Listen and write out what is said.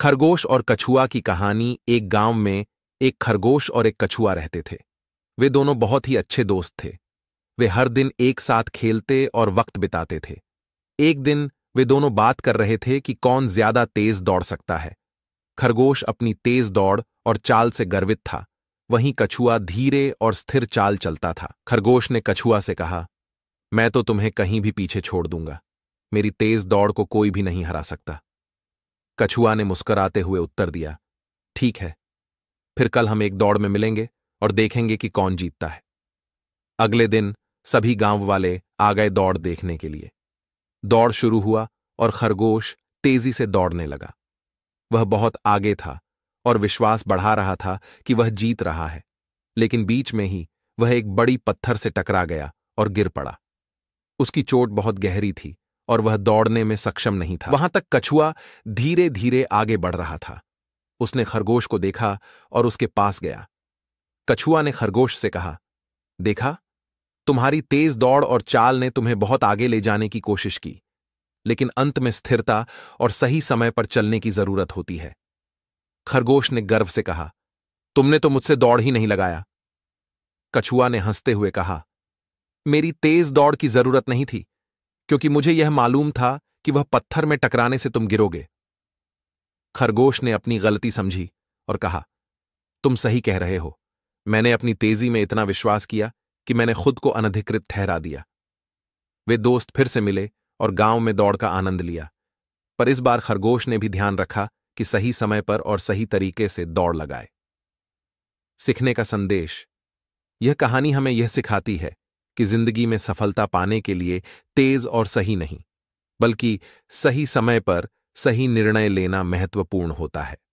खरगोश और कछुआ की कहानी एक गांव में एक खरगोश और एक कछुआ रहते थे वे दोनों बहुत ही अच्छे दोस्त थे वे हर दिन एक साथ खेलते और वक्त बिताते थे एक दिन वे दोनों बात कर रहे थे कि कौन ज्यादा तेज दौड़ सकता है खरगोश अपनी तेज दौड़ और चाल से गर्वित था वहीं कछुआ धीरे और स्थिर चाल चलता था खरगोश ने कछुआ से कहा मैं तो तुम्हें कहीं भी पीछे छोड़ दूंगा मेरी तेज दौड़ को कोई भी नहीं हरा सकता कछुआ ने मुस्कराते हुए उत्तर दिया ठीक है फिर कल हम एक दौड़ में मिलेंगे और देखेंगे कि कौन जीतता है अगले दिन सभी गांव वाले आ गए दौड़ देखने के लिए दौड़ शुरू हुआ और खरगोश तेजी से दौड़ने लगा वह बहुत आगे था और विश्वास बढ़ा रहा था कि वह जीत रहा है लेकिन बीच में ही वह एक बड़ी पत्थर से टकरा गया और गिर पड़ा उसकी चोट बहुत गहरी थी और वह दौड़ने में सक्षम नहीं था वहां तक कछुआ धीरे धीरे आगे बढ़ रहा था उसने खरगोश को देखा और उसके पास गया कछुआ ने खरगोश से कहा देखा तुम्हारी तेज दौड़ और चाल ने तुम्हें बहुत आगे ले जाने की कोशिश की लेकिन अंत में स्थिरता और सही समय पर चलने की जरूरत होती है खरगोश ने गर्व से कहा तुमने तो मुझसे दौड़ ही नहीं लगाया कछुआ ने हंसते हुए कहा मेरी तेज दौड़ की जरूरत नहीं थी क्योंकि मुझे यह मालूम था कि वह पत्थर में टकराने से तुम गिरोगे खरगोश ने अपनी गलती समझी और कहा तुम सही कह रहे हो मैंने अपनी तेजी में इतना विश्वास किया कि मैंने खुद को अनधिकृत ठहरा दिया वे दोस्त फिर से मिले और गांव में दौड़ का आनंद लिया पर इस बार खरगोश ने भी ध्यान रखा कि सही समय पर और सही तरीके से दौड़ लगाए सीखने का संदेश यह कहानी हमें यह सिखाती है कि जिंदगी में सफलता पाने के लिए तेज और सही नहीं बल्कि सही समय पर सही निर्णय लेना महत्वपूर्ण होता है